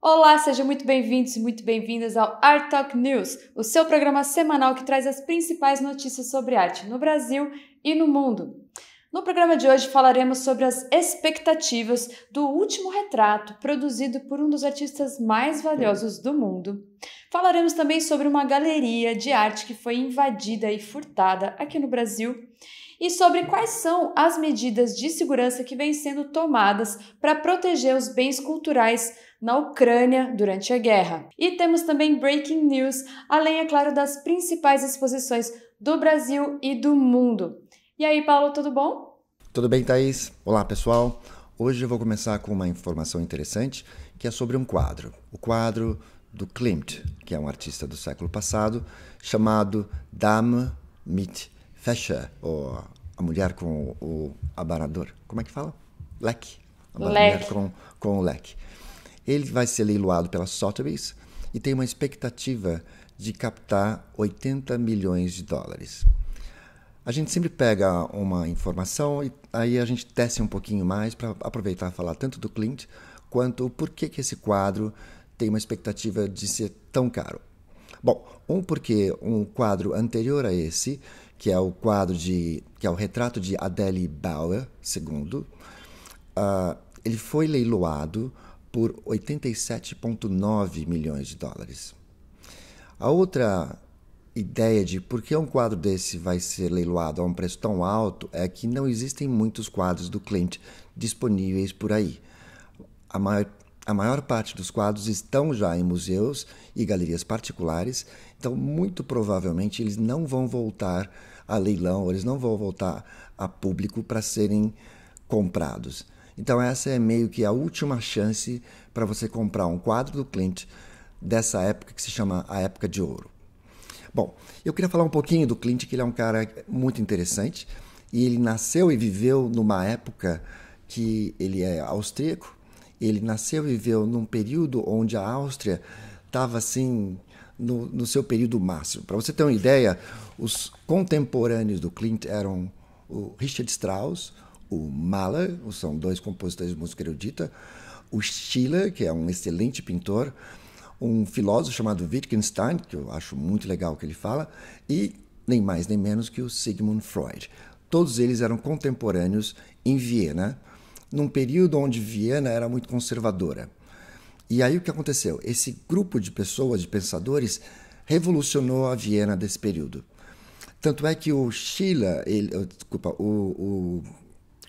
Olá, sejam muito bem-vindos e muito bem-vindas ao Art Talk News, o seu programa semanal que traz as principais notícias sobre arte no Brasil e no mundo. No programa de hoje falaremos sobre as expectativas do último retrato produzido por um dos artistas mais valiosos do mundo. Falaremos também sobre uma galeria de arte que foi invadida e furtada aqui no Brasil e sobre quais são as medidas de segurança que vêm sendo tomadas para proteger os bens culturais na Ucrânia durante a guerra. E temos também breaking news, além, é claro, das principais exposições do Brasil e do mundo. E aí, Paulo, tudo bom? Tudo bem, Thaís? Olá, pessoal. Hoje eu vou começar com uma informação interessante que é sobre um quadro. O quadro do Klimt, que é um artista do século passado, chamado Dame mit fecha o, a mulher com o, abanador. Como é que fala? Leque. A mulher com, com o leque. Ele vai ser leiloado pela Sotheby's e tem uma expectativa de captar 80 milhões de dólares. A gente sempre pega uma informação e aí a gente desce um pouquinho mais para aproveitar e falar tanto do Clint quanto o porquê que esse quadro tem uma expectativa de ser tão caro. Bom, um porque um quadro anterior a esse que é o quadro de que é o retrato de Adele Bauer II, uh, ah, ele foi leiloado por 87,9 milhões de dólares. A outra ideia de por que um quadro desse vai ser leiloado a um preço tão alto é que não existem muitos quadros do Clint disponíveis por aí. A maior, a maior parte dos quadros estão já em museus e galerias particulares então, muito provavelmente, eles não vão voltar a leilão, eles não vão voltar a público para serem comprados. Então, essa é meio que a última chance para você comprar um quadro do Clint dessa época que se chama a época de ouro. Bom, eu queria falar um pouquinho do Clint, que ele é um cara muito interessante e ele nasceu e viveu numa época que ele é austríaco. Ele nasceu e viveu num período onde a Áustria estava assim no, no seu período máximo. Para você ter uma ideia, os contemporâneos do Clint eram o Richard Strauss, o Mahler, são dois compositores de música erudita, o Schiller, que é um excelente pintor, um filósofo chamado Wittgenstein, que eu acho muito legal o que ele fala, e nem mais nem menos que o Sigmund Freud. Todos eles eram contemporâneos em Viena, num período onde Viena era muito conservadora. E aí o que aconteceu? Esse grupo de pessoas, de pensadores, revolucionou a Viena desse período. Tanto é que o Schiller, ele, oh, desculpa, o, o,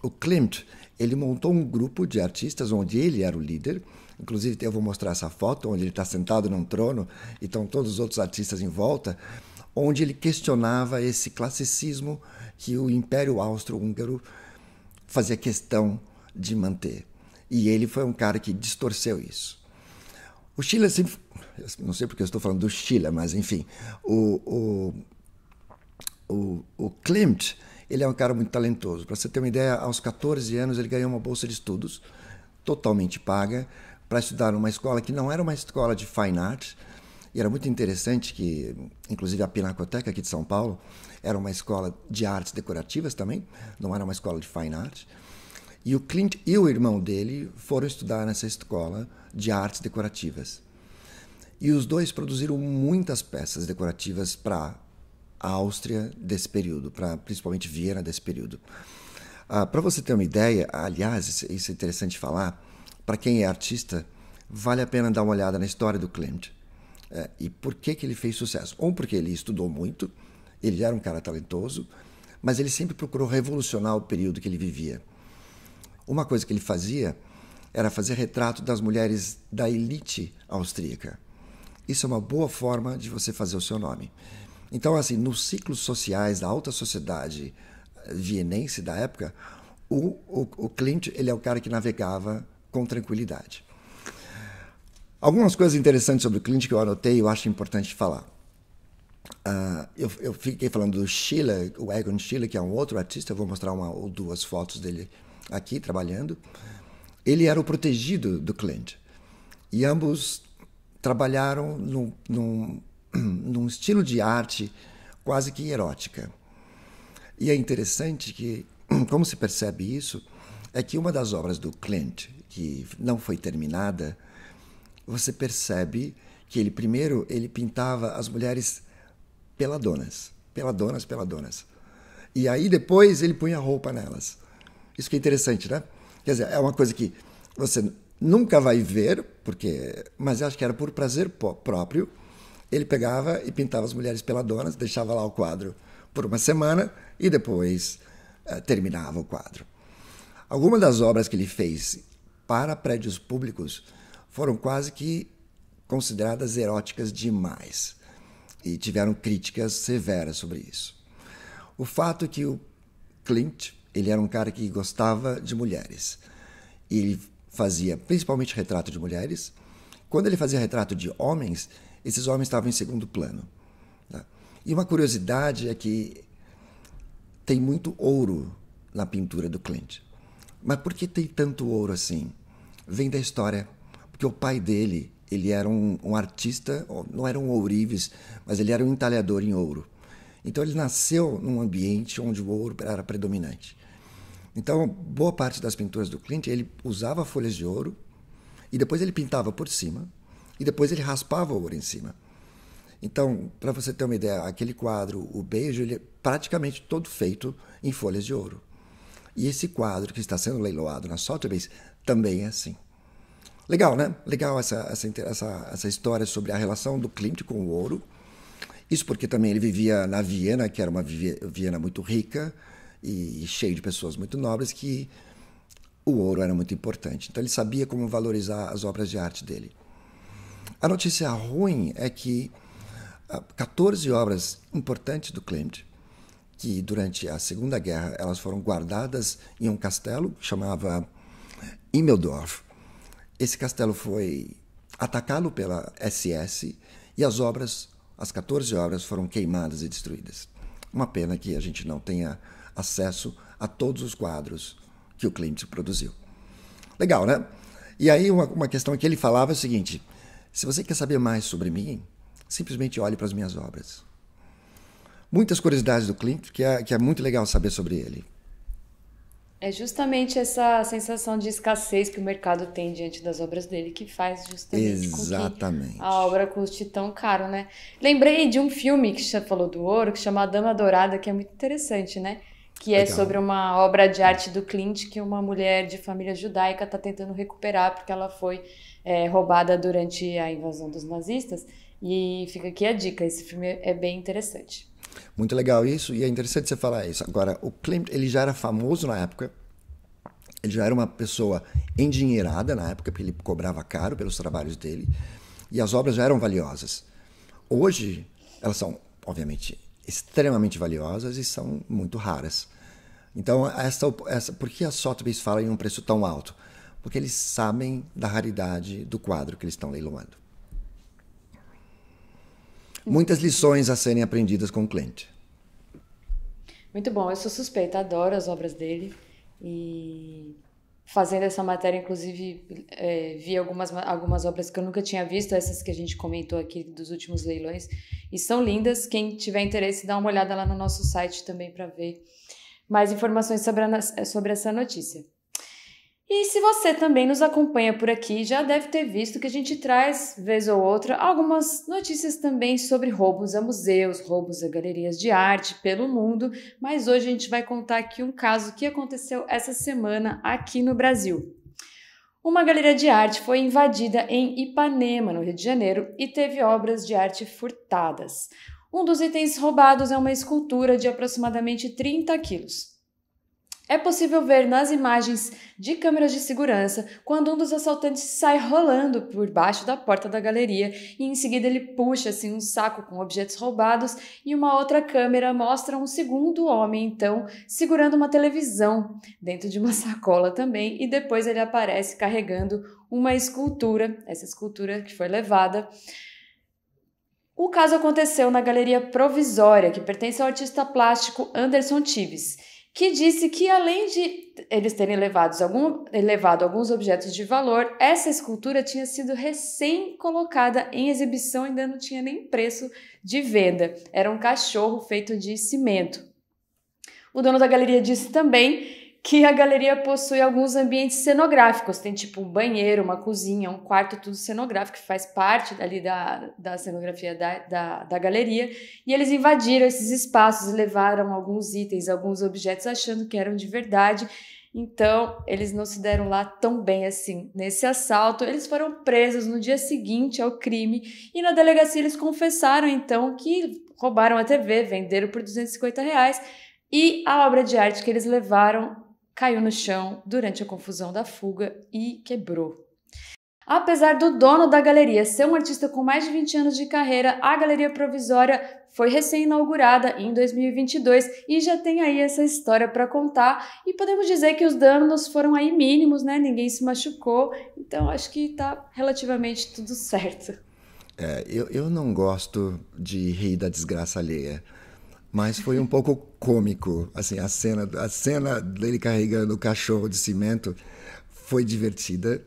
o Klimt, ele montou um grupo de artistas onde ele era o líder. Inclusive, eu vou mostrar essa foto, onde ele está sentado num trono e estão todos os outros artistas em volta, onde ele questionava esse classicismo que o Império Austro-Húngaro fazia questão de manter. E ele foi um cara que distorceu isso. O Chile é sempre. Não sei porque eu estou falando do Chile, mas enfim. O, o, o, o Klimt, ele é um cara muito talentoso. Para você ter uma ideia, aos 14 anos ele ganhou uma bolsa de estudos totalmente paga para estudar numa escola que não era uma escola de fine arts. E era muito interessante que, inclusive, a Pinacoteca aqui de São Paulo era uma escola de artes decorativas também, não era uma escola de fine arts. E o Clint e o irmão dele foram estudar nessa escola de artes decorativas. E os dois produziram muitas peças decorativas para a Áustria desse período, para principalmente Viena desse período. Ah, para você ter uma ideia, aliás, isso é interessante falar, para quem é artista, vale a pena dar uma olhada na história do Clint É, e por que, que ele fez sucesso? Ou porque ele estudou muito, ele era um cara talentoso, mas ele sempre procurou revolucionar o período que ele vivia. Uma coisa que ele fazia era fazer retrato das mulheres da elite austríaca. Isso é uma boa forma de você fazer o seu nome. Então, assim, nos ciclos sociais da alta sociedade eh, vienense da época, o, o, o Clint ele é o cara que navegava com tranquilidade. Algumas coisas interessantes sobre o Clint que eu anotei e eu acho importante falar. Uh, eu, eu, fiquei falando do Schiller, o Egon Schiller, que é um outro artista. Eu vou mostrar uma ou duas fotos dele aqui trabalhando, ele era o protegido do cliente. E ambos trabalharam num, num, num estilo de arte quase que erótica. E é interessante que, como se percebe isso, é que uma das obras do Clint, que não foi terminada, você percebe que ele primeiro ele pintava as mulheres peladonas, peladonas, peladonas. E aí depois ele punha roupa nelas. Isso que é interessante, né? Quer dizer, é uma coisa que você nunca vai ver, porque, mas eu acho que era por prazer próprio. Ele pegava e pintava as mulheres peladonas, deixava lá o quadro por uma semana e depois eh, terminava o quadro. Algumas das obras que ele fez para prédios públicos foram quase que consideradas eróticas demais e tiveram críticas severas sobre isso. O fato é que o Clint ele era um cara que gostava de mulheres. Ele fazia principalmente retrato de mulheres. Quando ele fazia retrato de homens, esses homens estavam em segundo plano. Tá? E uma curiosidade é que tem muito ouro na pintura do Clint. Mas por que tem tanto ouro assim? Vem da história. Porque o pai dele, ele era um, um artista, não era um ourives, mas ele era um entalhador em ouro. Então ele nasceu num ambiente onde o ouro era predominante. Então, boa parte das pinturas do Clint, ele usava folhas de ouro e depois ele pintava por cima e depois ele raspava o ouro em cima. Então, para você ter uma ideia, aquele quadro, O Beijo, ele é praticamente todo feito em folhas de ouro. E esse quadro que está sendo leiloado na Sotheby's também é assim. Legal, né? Legal essa, essa, essa, essa história sobre a relação do Klimt com o ouro. Isso porque também ele vivia na Viena, que era uma Viena muito rica, e cheio de pessoas muito nobres que o ouro era muito importante. Então ele sabia como valorizar as obras de arte dele. A notícia ruim é que 14 ah, obras importantes do Klimt, que durante a Segunda Guerra elas foram guardadas em um castelo que chamava Immeldorf. Esse castelo foi atacado pela SS e as obras, as 14 obras foram queimadas e destruídas. Uma pena que a gente não tenha acesso a todos os quadros que o Klimt produziu. Legal, né? E aí uma, uma questão que ele falava é o seguinte: se você quer saber mais sobre mim, simplesmente olhe para as minhas obras. Muitas curiosidades do Klimt que é, que é muito legal saber sobre ele. É justamente essa sensação de escassez que o mercado tem diante das obras dele que faz justamente Exatamente. com que a obra custe tão caro, né? Lembrei de um filme que você falou do ouro, que chama A Dama Dourada, que é muito interessante, né? que é sobre uma obra de hum. arte do Clint que uma mulher de família judaica está tentando recuperar porque ela foi é, roubada durante a invasão dos nazistas. E fica aqui a dica, esse filme é bem interessante. Muito legal isso, e é interessante você falar isso. Agora, o Clint ele já era famoso na época, ele já era uma pessoa endinheirada na época, porque ele cobrava caro pelos trabalhos dele, e as obras já eram valiosas. Hoje, elas são, obviamente, extremamente valiosas e são muito raras. Então, essa, essa, por que a Sotheby's fala em um preço tão alto? Porque eles sabem da raridade do quadro que eles estão leiloando. Muitas lições a serem aprendidas com o cliente. Muito bom, eu sou suspeita, adoro as obras dele. E fazendo essa matéria, inclusive é, vi algumas, algumas obras que eu nunca tinha visto, essas que a gente comentou aqui dos últimos leilões, e são lindas. Quem tiver interesse, dá uma olhada lá no nosso site também para ver mais informações sobre, a, sobre essa notícia. E se você também nos acompanha por aqui, já deve ter visto que a gente traz, vez ou outra, algumas notícias também sobre roubos a museus, roubos a galerias de arte pelo mundo, mas hoje a gente vai contar aqui um caso que aconteceu essa semana aqui no Brasil. Uma galeria de arte foi invadida em Ipanema, no Rio de Janeiro, e teve obras de arte furtadas. Um dos itens roubados é uma escultura de aproximadamente 30 quilos. É possível ver nas imagens de câmeras de segurança quando um dos assaltantes sai rolando por baixo da porta da galeria e em seguida ele puxa assim um saco com objetos roubados e uma outra câmera mostra um segundo homem então segurando uma televisão dentro de uma sacola também e depois ele aparece carregando uma escultura, essa escultura que foi levada o caso aconteceu na Galeria Provisória, que pertence ao artista plástico Anderson Tives que disse que além de eles terem levado, algum, levado alguns objetos de valor, essa escultura tinha sido recém-colocada em exibição, e ainda não tinha nem preço de venda. Era um cachorro feito de cimento. O dono da galeria disse também que a galeria possui alguns ambientes cenográficos. Tem tipo um banheiro, uma cozinha, um quarto, tudo cenográfico, que faz parte ali da, da cenografia da, da, da galeria. E eles invadiram esses espaços, levaram alguns itens, alguns objetos, achando que eram de verdade. Então, eles não se deram lá tão bem assim nesse assalto. Eles foram presos no dia seguinte ao crime e na delegacia eles confessaram então que roubaram a TV, venderam por 250 reais e a obra de arte que eles levaram caiu no chão durante a confusão da fuga e quebrou. Apesar do dono da galeria ser um artista com mais de 20 anos de carreira, a galeria provisória foi recém-inaugurada em 2022 e já tem aí essa história para contar. E podemos dizer que os danos foram aí mínimos, né? Ninguém se machucou, então acho que está relativamente tudo certo. É, eu, eu não gosto de rir da desgraça alheia mas foi um pouco cômico, assim, a cena, a cena dele carregando o cachorro de cimento foi divertida.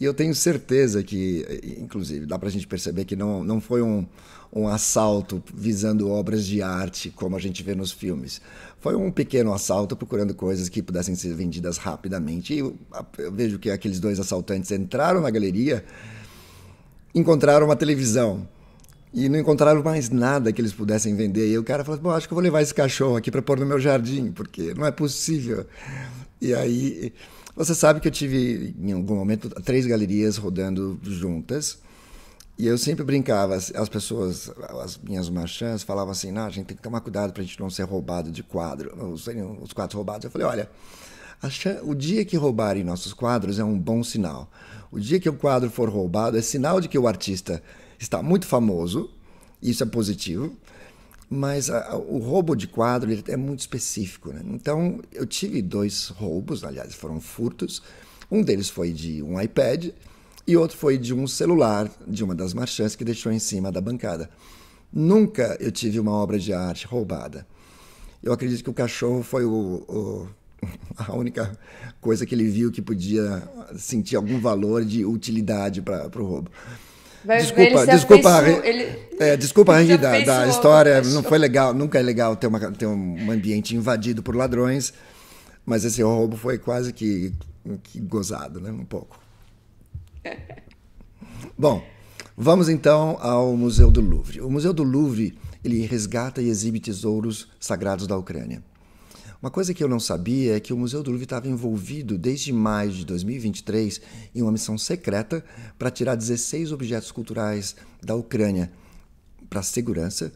E eu tenho certeza que, inclusive, dá para a gente perceber que não, não foi um, um assalto visando obras de arte, como a gente vê nos filmes. Foi um pequeno assalto procurando coisas que pudessem ser vendidas rapidamente. E eu, eu vejo que aqueles dois assaltantes entraram na galeria, encontraram uma televisão e não encontraram mais nada que eles pudessem vender. E o cara falou: Bom, acho que eu vou levar esse cachorro aqui para pôr no meu jardim, porque não é possível. E aí, você sabe que eu tive, em algum momento, três galerias rodando juntas. E eu sempre brincava, as pessoas, as minhas machãs, falavam assim: Não, a gente tem que tomar cuidado para a gente não ser roubado de quadro. os quadros roubados. Eu falei: Olha, o dia que roubarem nossos quadros é um bom sinal. O dia que o quadro for roubado é sinal de que o artista está muito famoso, isso é positivo, mas a, o roubo de quadro é muito específico. Né? Então, eu tive dois roubos, aliás, foram furtos. Um deles foi de um iPad e outro foi de um celular de uma das marchãs que deixou em cima da bancada. Nunca eu tive uma obra de arte roubada. Eu acredito que o cachorro foi o, o a única coisa que ele viu que podia sentir algum valor de utilidade para o roubo. Vai, desculpa, desculpa, fez, ele, é, desculpa, da, da história. não foi legal, nunca é legal ter, uma, ter um ambiente invadido por ladrões, mas esse roubo foi quase que, que gozado, né? Um pouco. Bom, vamos então ao Museu do Louvre. O Museu do Louvre ele resgata e exibe tesouros sagrados da Ucrânia. Uma coisa que eu não sabia é que o Museu do Louvre estava envolvido desde maio de 2023 em uma missão secreta para tirar 16 objetos culturais da Ucrânia para segurança,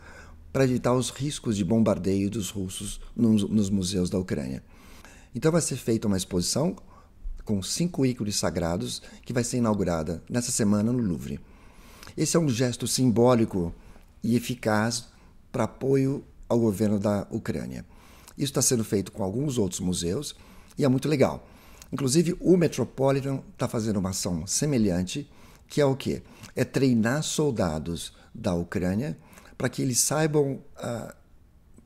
para evitar os riscos de bombardeio dos russos nos, nos museus da Ucrânia. Então vai ser feita uma exposição com cinco ícones sagrados que vai ser inaugurada nessa semana no Louvre. Esse é um gesto simbólico e eficaz para apoio ao governo da Ucrânia. Isso está sendo feito com alguns outros museus e é muito legal. Inclusive, o Metropolitan está fazendo uma ação semelhante, que é o quê? É treinar soldados da Ucrânia para que eles saibam ah,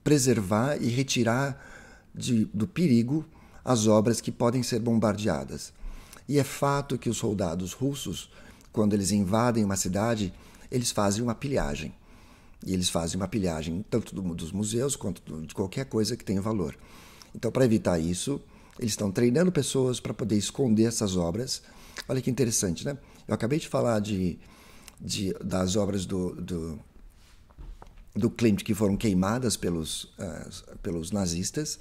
preservar e retirar de, do perigo as obras que podem ser bombardeadas. E é fato que os soldados russos, quando eles invadem uma cidade, eles fazem uma pilhagem. E eles fazem uma pilhagem tanto do, dos museus quanto do, de qualquer coisa que tenha valor. Então, para evitar isso, eles estão treinando pessoas para poder esconder essas obras. Olha que interessante, né? Eu acabei de falar de, de das obras do, do, do Klimt que foram queimadas pelos, uh, pelos nazistas.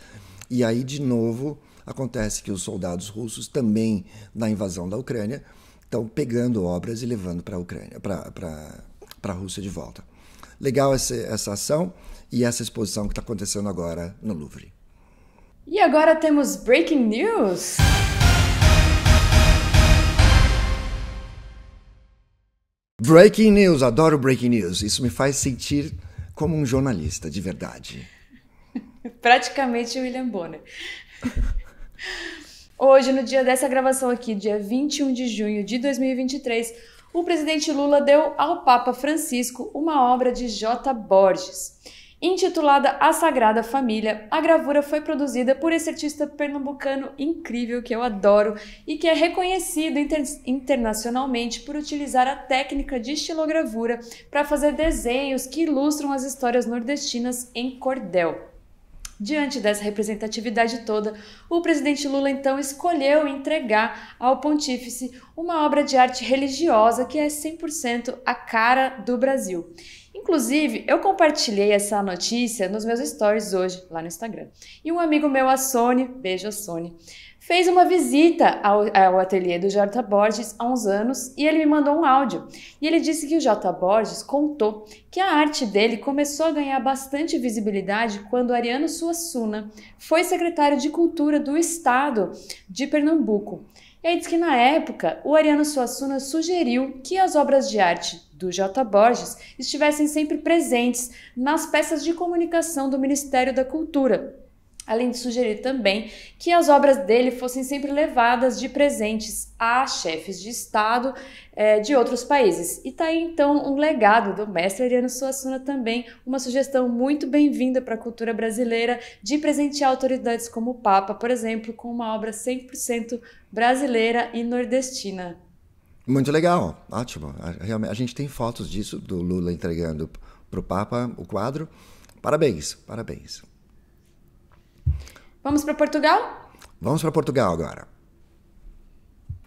E aí, de novo, acontece que os soldados russos, também na invasão da Ucrânia, estão pegando obras e levando para a Ucrânia, para a Rússia de volta legal essa, essa ação e essa exposição que está acontecendo agora no Louvre. E agora temos breaking news. Breaking news, adoro breaking news. Isso me faz sentir como um jornalista de verdade. Praticamente William Bonner. Hoje, no dia dessa gravação aqui, dia 21 de junho de 2023, o presidente Lula deu ao Papa Francisco uma obra de J. Borges. Intitulada A Sagrada Família, a gravura foi produzida por esse artista pernambucano incrível que eu adoro e que é reconhecido inter internacionalmente por utilizar a técnica de estilogravura para fazer desenhos que ilustram as histórias nordestinas em cordel. Diante dessa representatividade toda, o presidente Lula então escolheu entregar ao pontífice uma obra de arte religiosa que é 100% a cara do Brasil. Inclusive, eu compartilhei essa notícia nos meus stories hoje, lá no Instagram. E um amigo meu, a Sony, beijo a Sony, fez uma visita ao, ao ateliê do J. Borges há uns anos e ele me mandou um áudio. E ele disse que o J. Borges contou que a arte dele começou a ganhar bastante visibilidade quando Ariano Suassuna foi secretário de Cultura do Estado de Pernambuco. E aí diz que na época o Ariano Suassuna sugeriu que as obras de arte do J. Borges estivessem sempre presentes nas peças de comunicação do Ministério da Cultura, além de sugerir também que as obras dele fossem sempre levadas de presentes a chefes de Estado eh, de outros países. E está aí então um legado do mestre Ariano Suassuna também, uma sugestão muito bem-vinda para a cultura brasileira de presentear autoridades como o Papa, por exemplo, com uma obra 100% brasileira e nordestina. Muito legal, ótimo. Realmente, a gente tem fotos disso, do Lula entregando para o Papa o quadro. Parabéns, parabéns. Vamos para Portugal? Vamos para Portugal agora.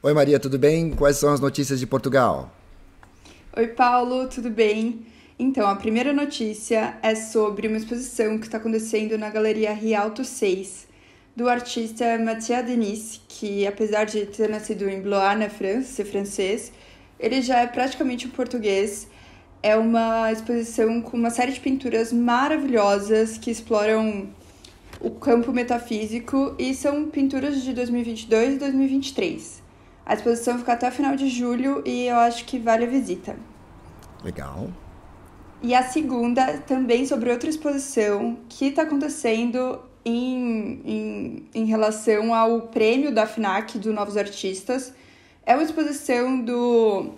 Oi, Maria, tudo bem? Quais são as notícias de Portugal? Oi, Paulo, tudo bem? Então, a primeira notícia é sobre uma exposição que está acontecendo na Galeria Rialto 6 do artista Mathias Denis, que apesar de ter nascido em Blois, na França, ser francês, ele já é praticamente um português. É uma exposição com uma série de pinturas maravilhosas que exploram o campo metafísico e são pinturas de 2022 e 2023. A exposição fica até o final de julho e eu acho que vale a visita. Legal. E a segunda, também sobre outra exposição que está acontecendo em, em, em relação ao prêmio da FNAC do Novos Artistas. É uma exposição do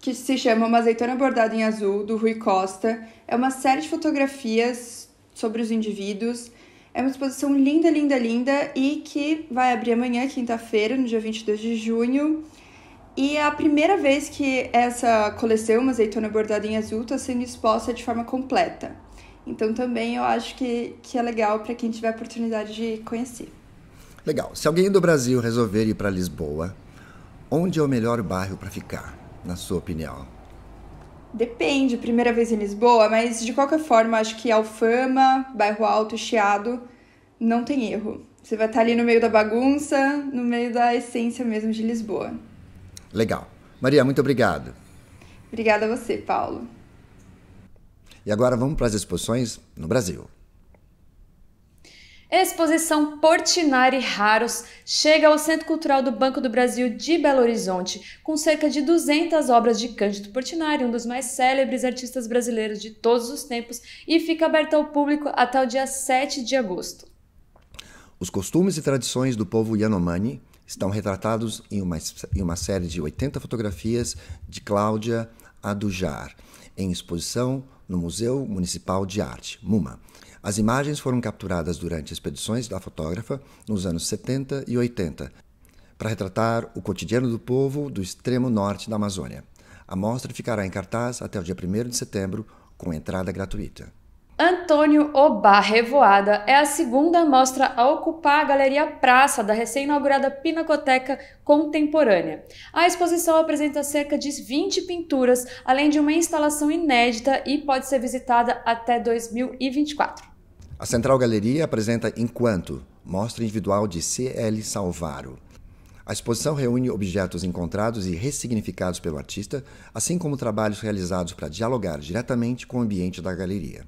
que se chama Uma Azeitona Bordada em Azul, do Rui Costa. É uma série de fotografias sobre os indivíduos. É uma exposição linda, linda, linda e que vai abrir amanhã, quinta-feira, no dia 22 de junho. E é a primeira vez que essa coleção, Uma Azeitona Bordada em Azul, está sendo exposta de forma completa. Então também eu acho que, que é legal para quem tiver a oportunidade de conhecer. Legal. Se alguém do Brasil resolver ir para Lisboa, onde é o melhor bairro para ficar, na sua opinião? Depende, primeira vez em Lisboa, mas de qualquer forma, acho que Alfama, Bairro Alto, Chiado, não tem erro. Você vai estar tá ali no meio da bagunça, no meio da essência mesmo de Lisboa. Legal. Maria, muito obrigado. Obrigada a você, Paulo. E agora vamos para as exposições no Brasil. Exposição Portinari Raros chega ao Centro Cultural do Banco do Brasil de Belo Horizonte, com cerca de 200 obras de Cândido Portinari, um dos mais célebres artistas brasileiros de todos os tempos, e fica aberta ao público até o dia 7 de agosto. Os costumes e tradições do povo Yanomami estão retratados em uma, em uma série de 80 fotografias de Cláudia Adujar, em exposição no Museu Municipal de Arte, MUMA. As imagens foram capturadas durante expedições da fotógrafa nos anos 70 e 80 para retratar o cotidiano do povo do extremo norte da Amazônia. A mostra ficará em cartaz até o dia 1 de setembro, com entrada gratuita. Antônio Obá Revoada é a segunda mostra a ocupar a Galeria Praça da recém-inaugurada Pinacoteca Contemporânea. A exposição apresenta cerca de 20 pinturas, além de uma instalação inédita e pode ser visitada até 2024. A Central Galeria apresenta Enquanto, mostra individual de C.L. Salvaro. A exposição reúne objetos encontrados e ressignificados pelo artista, assim como trabalhos realizados para dialogar diretamente com o ambiente da galeria.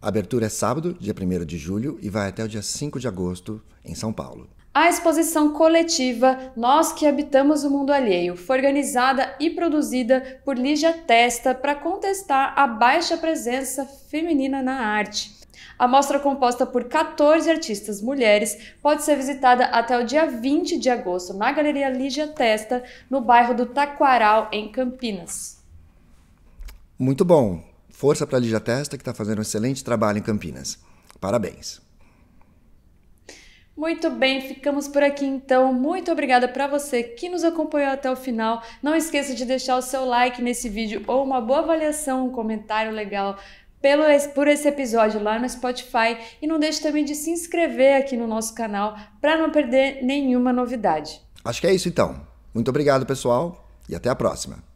A abertura é sábado, dia 1 de julho, e vai até o dia 5 de agosto, em São Paulo. A exposição coletiva Nós que Habitamos o Mundo Alheio foi organizada e produzida por Lígia Testa para contestar a baixa presença feminina na arte. A mostra, composta por 14 artistas mulheres, pode ser visitada até o dia 20 de agosto na Galeria Lígia Testa, no bairro do Taquaral, em Campinas. Muito bom! Força para a Lígia Testa, que está fazendo um excelente trabalho em Campinas. Parabéns. Muito bem, ficamos por aqui então. Muito obrigada para você que nos acompanhou até o final. Não esqueça de deixar o seu like nesse vídeo ou uma boa avaliação, um comentário legal pelo, por esse episódio lá no Spotify e não deixe também de se inscrever aqui no nosso canal para não perder nenhuma novidade. Acho que é isso então. Muito obrigado, pessoal, e até a próxima.